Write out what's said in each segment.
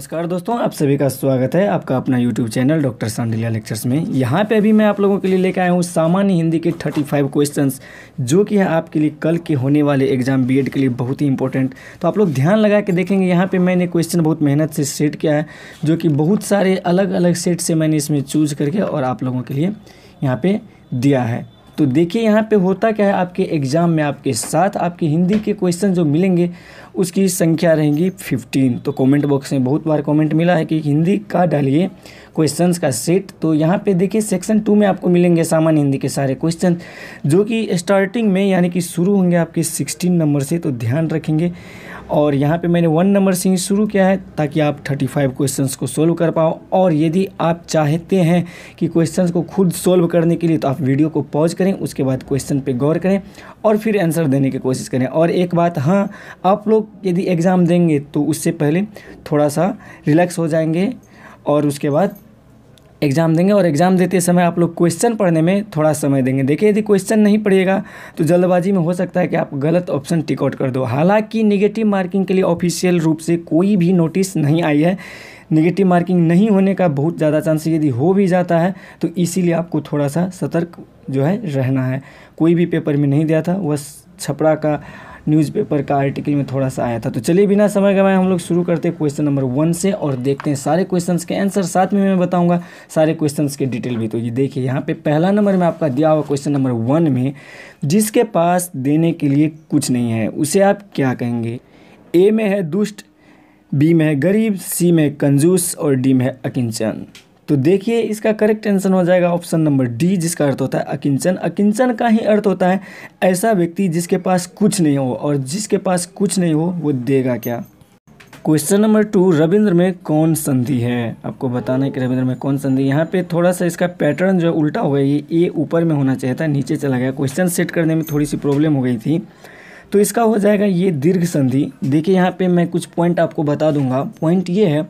नमस्कार दोस्तों आप सभी का स्वागत है आपका अपना YouTube channel doctor Sandilya lectures में यहाँ पे अभी मैं आप लोगों के लिए लेकर आया हूँ सामान्य हिंदी के 35 क्वेश्चन जो कि है आपके लिए कल के होने वाले एग्जाम बीएड के लिए बहुत ही इंपॉर्टेंट तो आप लोग ध्यान लगा के देखेंगे यहाँ पर मैंने क्वेश्चन बहुत मेहनत से सेट किया है जो कि बहुत सारे अलग अलग सेट से मैंने इसमें चूज करके और आप लोगों के लिए यहाँ पर दिया है तो देखिए यहाँ पे होता क्या है आपके एग्ज़ाम में आपके साथ आपके हिंदी के क्वेश्चन जो मिलेंगे उसकी संख्या रहेंगी फिफ्टीन तो कमेंट बॉक्स में बहुत बार कमेंट मिला है कि हिंदी का डालिए क्वेश्चंस का सेट तो यहाँ पे देखिए सेक्शन टू में आपको मिलेंगे सामान्य हिंदी के सारे क्वेश्चन जो कि स्टार्टिंग में यानी कि शुरू होंगे आपके सिक्सटीन नंबर से तो ध्यान रखेंगे और यहाँ पे मैंने वन नंबर से ही शुरू किया है ताकि आप थर्टी फाइव क्वेश्चन को सोल्व कर पाओ और यदि आप चाहते हैं कि क्वेश्चंस को खुद सोल्व करने के लिए तो आप वीडियो को पॉज करें उसके बाद क्वेश्चन पे गौर करें और फिर आंसर देने की कोशिश करें और एक बात हाँ आप लोग यदि एग्ज़ाम देंगे तो उससे पहले थोड़ा सा रिलैक्स हो जाएंगे और उसके बाद एग्ज़ाम देंगे और एग्ज़ाम देते समय आप लोग क्वेश्चन पढ़ने में थोड़ा समय देंगे देखिए यदि क्वेश्चन नहीं पढ़िएगा तो जल्दबाजी में हो सकता है कि आप गलत ऑप्शन टिकआउट कर दो हालांकि निगेटिव मार्किंग के लिए ऑफिशियल रूप से कोई भी नोटिस नहीं आई है निगेटिव मार्किंग नहीं होने का बहुत ज़्यादा चांस यदि हो भी जाता है तो इसीलिए आपको थोड़ा सा सतर्क जो है रहना है कोई भी पेपर में नहीं दिया था वह छपड़ा का न्यूज़पेपर का आर्टिकल में थोड़ा सा आया था तो चलिए बिना समय गवाए हम लोग शुरू करते हैं क्वेश्चन नंबर वन से और देखते हैं सारे क्वेश्चन के आंसर साथ में मैं बताऊँगा सारे क्वेश्चन के डिटेल भी तो ये देखिए यहाँ पर पहला नंबर में आपका दिया हुआ क्वेश्चन नंबर वन में जिसके पास देने के लिए कुछ नहीं है उसे आप क्या कहेंगे ए में है दुष्ट बी में है गरीब सी में कंजूस और डी में है अकिंचन तो देखिए इसका करेक्ट आंसर हो जाएगा ऑप्शन नंबर डी जिसका अर्थ होता है अकिंचन अकिंचन का ही अर्थ होता है ऐसा व्यक्ति जिसके पास कुछ नहीं हो और जिसके पास कुछ नहीं हो वो देगा क्या क्वेश्चन नंबर टू रविंद्र में कौन संधि है आपको बताना है कि रविंद्र में कौन संधि यहाँ पे थोड़ा सा इसका पैटर्न जो उल्टा हुआ है ये ए ऊपर में होना चाहिए था नीचे चला गया क्वेश्चन सेट करने में थोड़ी सी प्रॉब्लम हो गई थी तो इसका हो जाएगा ये दीर्घ संधि देखिए यहाँ पे मैं कुछ पॉइंट आपको बता दूंगा पॉइंट ये है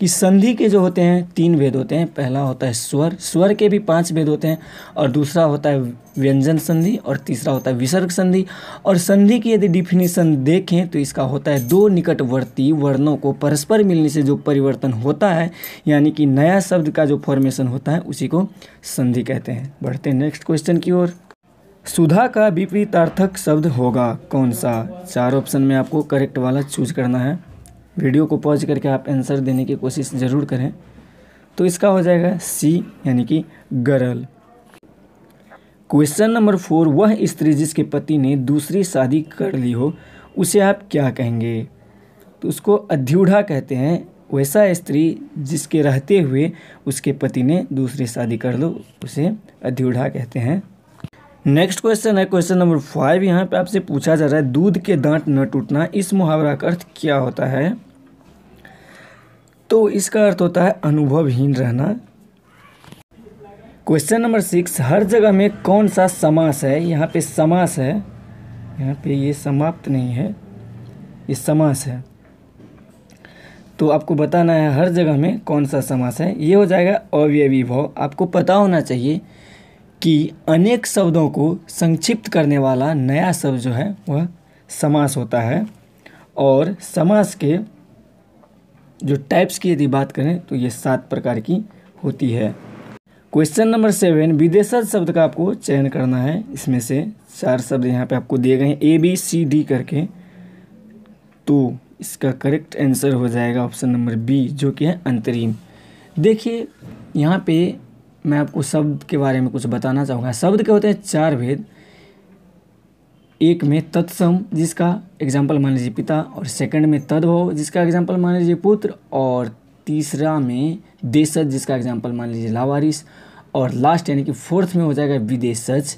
कि संधि के जो होते हैं तीन वेद होते हैं पहला होता है स्वर स्वर के भी पांच वेद होते हैं और दूसरा होता है व्यंजन संधि और तीसरा होता है विसर्ग संधि और संधि की यदि डिफिनेशन देखें तो इसका होता है दो निकटवर्ती वर्णों को परस्पर मिलने से जो परिवर्तन होता है यानी कि नया शब्द का जो फॉर्मेशन होता है उसी को संधि कहते हैं बढ़ते हैं नेक्स्ट क्वेश्चन की ओर सुधा का विपरीतार्थक शब्द होगा कौन सा चार ऑप्शन में आपको करेक्ट वाला चूज करना है वीडियो को पॉज करके आप आंसर देने की कोशिश ज़रूर करें तो इसका हो जाएगा सी यानी कि गर्ल क्वेश्चन नंबर फोर वह स्त्री जिसके पति ने दूसरी शादी कर ली हो उसे आप क्या कहेंगे तो उसको अध्यूढ़ा कहते हैं वैसा स्त्री जिसके रहते हुए उसके पति ने दूसरी शादी कर लो उसे अध्यूढ़ा कहते हैं नेक्स्ट क्वेश्चन है क्वेश्चन नंबर फाइव यहाँ पे आपसे पूछा जा रहा है दूध के दांत न टूटना इस मुहावरा का अर्थ क्या होता है तो इसका अर्थ होता है अनुभवहीन रहना क्वेश्चन नंबर सिक्स हर जगह में कौन सा समास है यहाँ पे समास है यहाँ पे ये समाप्त नहीं है ये समास है तो आपको बताना है हर जगह में कौन सा समास है ये हो जाएगा अव्यवी भाव आपको पता होना चाहिए कि अनेक शब्दों को संक्षिप्त करने वाला नया शब्द जो है वह समास होता है और समास के जो टाइप्स की यदि बात करें तो ये सात प्रकार की होती है क्वेश्चन नंबर सेवन विदेशज शब्द का आपको चयन करना है इसमें से चार शब्द यहाँ पे आपको दिए गए हैं ए बी सी डी करके तो इसका करेक्ट आंसर हो जाएगा ऑप्शन नंबर बी जो कि है अंतरिम देखिए यहाँ पे मैं आपको शब्द के बारे में कुछ बताना चाहूँगा शब्द के होते हैं चार भेद एक में तत्सम जिसका एग्जाम्पल मान लीजिए पिता और सेकंड में तद्भव जिसका एग्जाम्पल मान लीजिए पुत्र और तीसरा में देशज जिसका एग्जाम्पल मान लीजिए लावारिस और लास्ट यानी कि फोर्थ में हो जाएगा विदेशज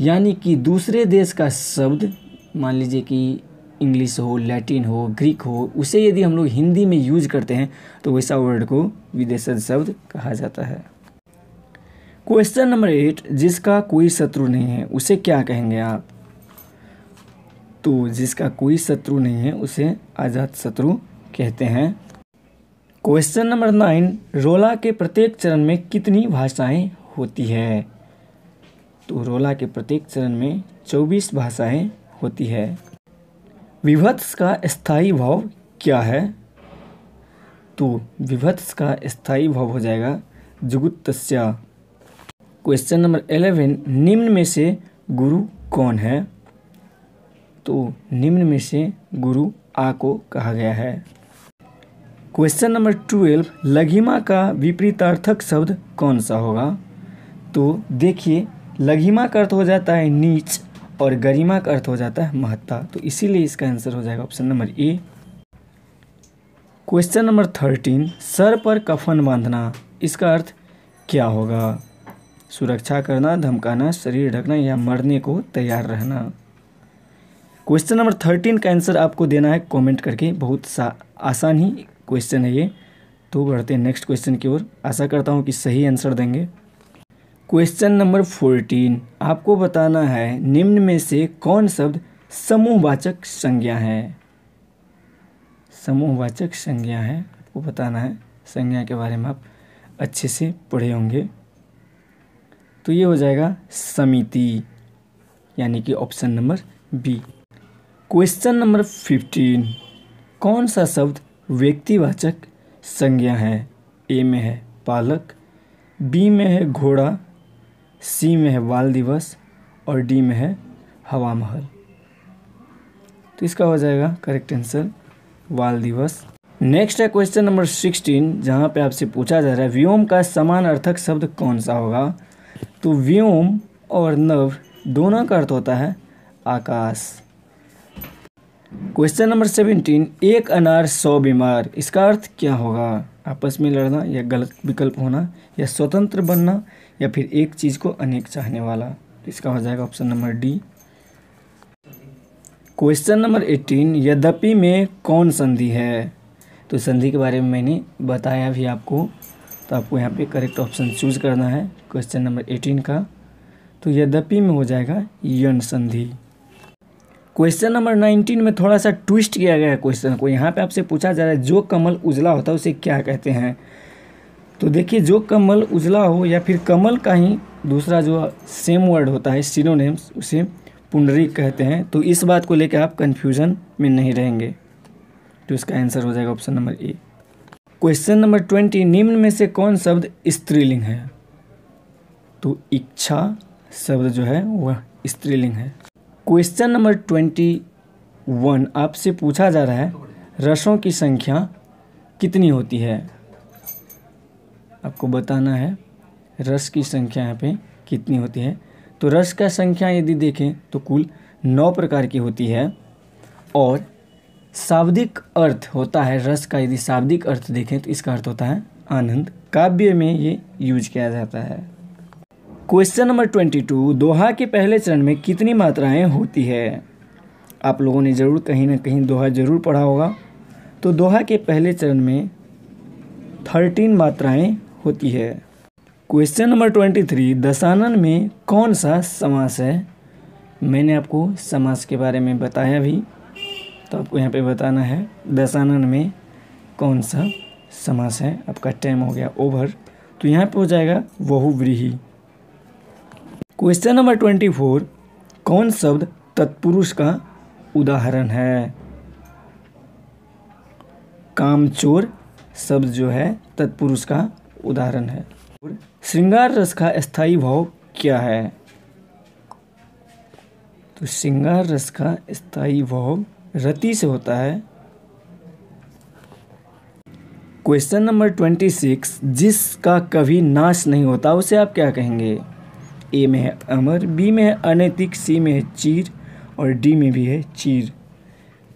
यानी कि दूसरे देश का शब्द मान लीजिए कि इंग्लिश हो लैटिन हो ग्रीक हो उसे यदि हम लोग हिंदी में यूज करते हैं तो वैसा वर्ड को विदेशज शब्द कहा जाता है क्वेश्चन नंबर एट जिसका कोई शत्रु नहीं है उसे क्या कहेंगे आप तो जिसका कोई शत्रु नहीं है उसे आज़ाद शत्रु कहते हैं क्वेश्चन नंबर नाइन रोला के प्रत्येक चरण में कितनी भाषाएं होती है तो रोला के प्रत्येक चरण में चौबीस भाषाएं होती है विभत्स का स्थायी भाव क्या है तो विभत्स का स्थायी भाव हो जाएगा जुगुत्तस्या क्वेश्चन नंबर एलेवन निम्न में से गुरु कौन है तो निम्न में से गुरु आ को कहा गया है क्वेश्चन नंबर ट्वेल्व लघिमा का विपरीतार्थक शब्द कौन सा होगा तो देखिए लघिमा का अर्थ हो जाता है नीच और गरिमा का अर्थ हो जाता है महत्ता तो इसीलिए इसका आंसर हो जाएगा option number A question number thirteen सर पर कफन बांधना इसका अर्थ क्या होगा सुरक्षा करना धमकाना शरीर ढकना या मरने को तैयार रहना क्वेश्चन नंबर थर्टीन का आंसर आपको देना है कमेंट करके बहुत सा आसान ही क्वेश्चन है ये तो बढ़ते हैं नेक्स्ट क्वेश्चन की ओर आशा करता हूँ कि सही आंसर देंगे क्वेश्चन नंबर फोर्टीन आपको बताना है निम्न में से कौन शब्द समूहवाचक संज्ञा है समूहवाचक संज्ञा है आपको बताना है संज्ञा के बारे में आप अच्छे से पढ़े होंगे तो ये हो जाएगा समिति यानी कि option number B question number fifteen कौन सा शब्द व्यक्तिवाचक संज्ञा है ए में है पालक बी में है घोड़ा सी में है बाल दिवस और डी में है हवा महल तो इसका हो जाएगा करेक्ट आंसर बाल दिवस नेक्स्ट है क्वेश्चन नंबर सिक्सटीन जहाँ पे आपसे पूछा जा रहा है व्योम का समान अर्थक शब्द कौन सा होगा तो व्योम और नव दोनों का अर्थ होता है आकाश क्वेश्चन नंबर सेवेंटीन एक अनार सौ बीमार इसका अर्थ क्या होगा आपस में लड़ना या गलत विकल्प होना या स्वतंत्र बनना या फिर एक चीज़ को अनेक चाहने वाला तो इसका हो जाएगा option number D question number eighteen यद्यपि में कौन संधि है तो संधि के बारे में मैंने बताया भी आपको तो आपको यहाँ पे करेक्ट ऑप्शन चूज करना है क्वेश्चन नंबर एटीन का तो यद्यपि में हो जाएगा यन संधि क्वेश्चन नंबर नाइनटीन में थोड़ा सा ट्विस्ट किया गया है क्वेश्चन को यहाँ पे आपसे पूछा जा रहा है जो कमल उजला होता है उसे क्या कहते हैं तो देखिए जो कमल उजला हो या फिर कमल का ही दूसरा जो सेम वर्ड होता है सिनोनेम्स उसे पुंडरी कहते हैं तो इस बात को लेकर आप कन्फ्यूज़न में नहीं रहेंगे तो इसका आंसर हो जाएगा option number A question number twenty निम्न में से कौन शब्द स्त्रीलिंग है तो इच्छा शब्द जो है वह स्त्रीलिंग है क्वेश्चन नंबर ट्वेंटी वन आपसे पूछा जा रहा है रसों की संख्या कितनी होती है आपको बताना है रस की संख्या यहाँ पे कितनी होती है तो रस का संख्या यदि देखें तो कुल नौ प्रकार की होती है और शाब्दिक अर्थ होता है रस का यदि शाब्दिक अर्थ देखें तो इसका अर्थ होता है आनंद काव्य में ये यूज किया जाता है क्वेश्चन नंबर ट्वेंटी टू दोहा के पहले चरण में कितनी मात्राएं होती है आप लोगों ने ज़रूर कहीं ना कहीं दोहा ज़रूर पढ़ा होगा तो दोहा के पहले चरण में थर्टीन मात्राएं होती है क्वेश्चन नंबर ट्वेंटी थ्री दशानन में कौन सा समास है मैंने आपको समास के बारे में बताया भी तो आपको यहाँ पे बताना है दशानन में कौन सा समास है आपका टाइम हो गया ओवर तो यहाँ पे हो जाएगा बहुव्रीही क्वेश्चन नंबर ट्वेंटी फोर कौन शब्द तत्पुरुष का उदाहरण है कामचोर शब्द जो है तत्पुरुष का उदाहरण है श्रृंगार रस का स्थायी भाव क्या है तो श्रृंगार रस का स्थाई भाव रति से होता है क्वेश्चन नंबर ट्वेंटी सिक्स जिसका कभी नाश नहीं होता उसे आप क्या कहेंगे ए में है अमर बी में है अनैतिक सी में है चीर और डी में भी है चीर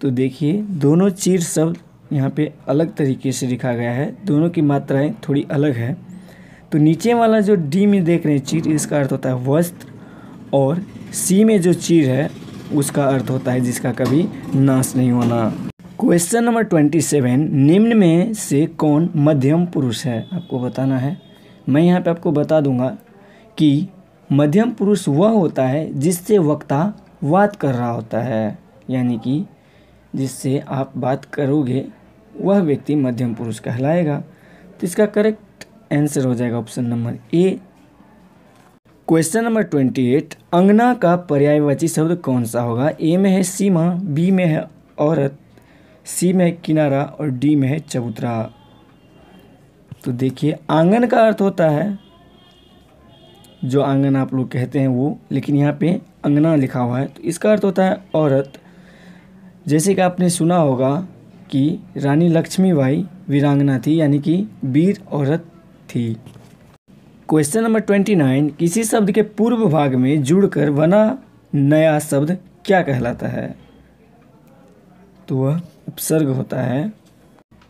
तो देखिए दोनों चीर शब्द यहाँ पे अलग तरीके से लिखा गया है दोनों की मात्राएं थोड़ी अलग है तो नीचे वाला जो डी में देख रहे हैं चीर इसका अर्थ होता है वस्त्र और सी में जो चीर है उसका अर्थ होता है जिसका कभी नाश नहीं होना क्वेश्चन नंबर ट्वेंटी सेवन निम्न में से कौन मध्यम पुरुष है आपको बताना है मैं यहाँ पे आपको बता दूंगा कि मध्यम पुरुष वह होता है जिससे वक्ता बात कर रहा होता है यानी कि जिससे आप बात करोगे वह व्यक्ति मध्यम पुरुष कहलाएगा तो इसका करेक्ट आंसर हो जाएगा option number A question number twenty eight अंगना का पर्यायवाची शब्द कौन सा होगा ए में है सीमा बी में है औरत सी में है किनारा और डी में है चबूतरा तो देखिए आंगन का अर्थ होता है जो आंगन आप लोग कहते हैं वो लेकिन यहाँ पे अंगना लिखा हुआ है तो इसका अर्थ होता है औरत जैसे कि आपने सुना होगा कि रानी लक्ष्मीबाई वीरांगना थी यानी कि वीर औरत थी क्वेश्चन नंबर ट्वेंटी नाइन किसी शब्द के पूर्व भाग में जुड़कर बना नया शब्द क्या कहलाता है तो वह उपसर्ग होता है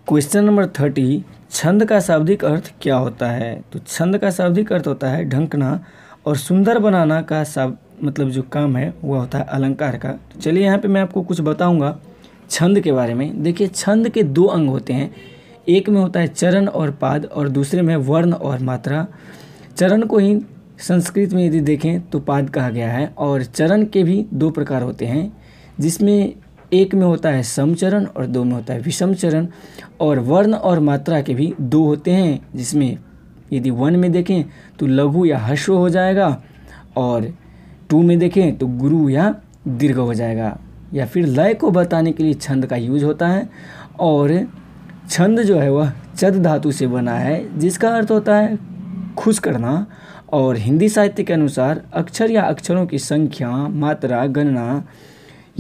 क्वेश्चन नंबर थर्टी छंद का शाब्दिक अर्थ क्या होता है तो छंद का शाब्दिक अर्थ होता है ढंकना और सुंदर बनाना का शाब मतलब जो काम है वह होता है अलंकार का तो चलिए यहाँ पे मैं आपको कुछ बताऊँगा छंद के बारे में देखिए छंद के दो अंग होते हैं एक में होता है चरण और पाद और दूसरे में वर्ण और मात्रा चरण को ही संस्कृत में यदि देखें तो पाद कहा गया है और चरण के भी दो प्रकार होते हैं जिसमें एक में होता है समचरण और दो में होता है विषम चरण और वर्ण और मात्रा के भी दो होते हैं जिसमें यदि वन में देखें तो लघु या हश्व हो जाएगा और टू में देखें तो गुरु या दीर्घ हो जाएगा या फिर लय को बताने के लिए छंद का यूज होता है और छंद जो है वह चद धातु से बना है जिसका अर्थ होता है खुश करना और हिंदी साहित्य के अनुसार अक्षर या अक्षरों की संख्या मात्रा गणना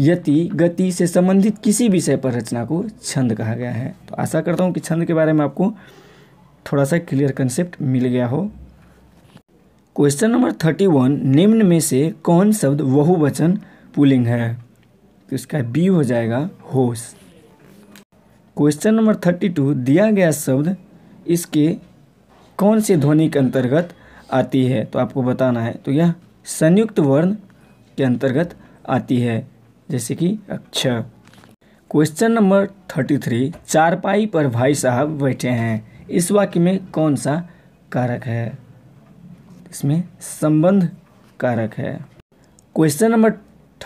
यति गति से संबंधित किसी विषय पर रचना को छंद कहा गया है तो आशा करता हूँ कि छंद के बारे में आपको थोड़ा सा क्लियर कंसेप्ट मिल गया हो क्वेश्चन नंबर थर्टी वन निम्न में से कौन शब्द बहुवचन पुलिंग है तो इसका बी हो जाएगा होश क्वेश्चन नंबर थर्टी टू दिया गया शब्द इसके कौन से ध्वनि के अंतर्गत आती है तो आपको बताना है तो यह संयुक्त वर्ण के अंतर्गत आती है जैसे कि अक्ष क्वेश्चन नंबर थर्टी थ्री चारपाई पर भाई साहब बैठे हैं इस वाक्य में कौन सा कारक है इसमें संबंध कारक है क्वेश्चन नंबर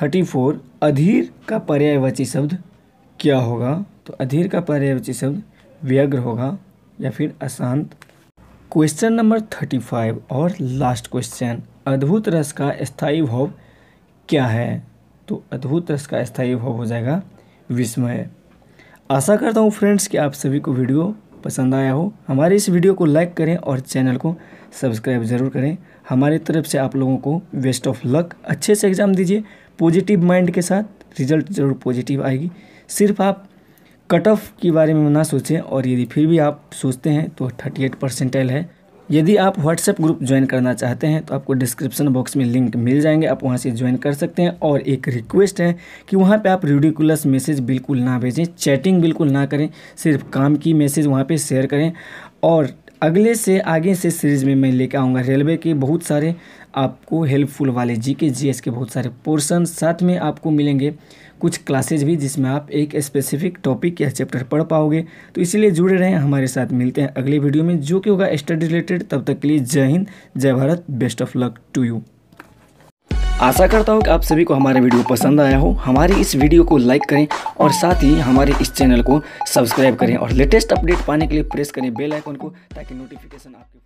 थर्टी फोर अधीर का पर्यायवाची शब्द क्या होगा तो अधीर का पर्यायवाची शब्द व्यग्र होगा या फिर अशांत क्वेश्चन नंबर थर्टी फाइव और लास्ट क्वेश्चन अद्भुत रस का स्थायी भाव क्या है तो अद्भुत रस का स्थायी भाव हो जाएगा विस्मय आशा करता हूँ फ्रेंड्स कि आप सभी को वीडियो पसंद आया हो हमारे इस वीडियो को लाइक करें और चैनल को सब्सक्राइब ज़रूर करें हमारी तरफ से आप लोगों को वेस्ट ऑफ लक अच्छे से एग्ज़ाम दीजिए पॉजिटिव माइंड के साथ रिजल्ट ज़रूर पॉजिटिव आएगी सिर्फ आप कट ऑफ के बारे में ना सोचें और यदि फिर भी आप सोचते हैं तो थर्टी एट परसेंटाइल है यदि आप व्हाट्सएप ग्रुप ज्वाइन करना चाहते हैं तो आपको डिस्क्रिप्शन बॉक्स में लिंक मिल जाएंगे आप वहाँ से ज्वाइन कर सकते हैं और एक रिक्वेस्ट है कि वहाँ पे आप रिडिकुलस मैसेज बिल्कुल ना भेजें चैटिंग बिल्कुल ना करें सिर्फ काम की मैसेज वहाँ पे शेयर करें और अगले से आगे से सीरीज़ में मैं लेकर आऊँगा रेलवे के बहुत सारे आपको हेल्पफुल वाले जी के जी के बहुत सारे पोर्सन साथ में आपको मिलेंगे कुछ क्लासेज भी जिसमें आप एक स्पेसिफिक टॉपिक या चैप्टर पढ़ पाओगे तो इसीलिए जुड़े रहें हमारे साथ मिलते हैं अगले वीडियो में जो कि होगा स्टडी रिलेटेड तब तक के लिए जय हिंद जय Bharat best of luck to you आशा करता हूँ कि आप सभी को हमारा वीडियो पसंद आया हो हमारी इस वीडियो को लाइक करें और साथ ही हमारे इस चैनल को सब्सक्राइब करें और लेटेस्ट अपडेट पाने के लिए प्रेस करें बेल आइकन को ताकि नोटिफिकेशन आपके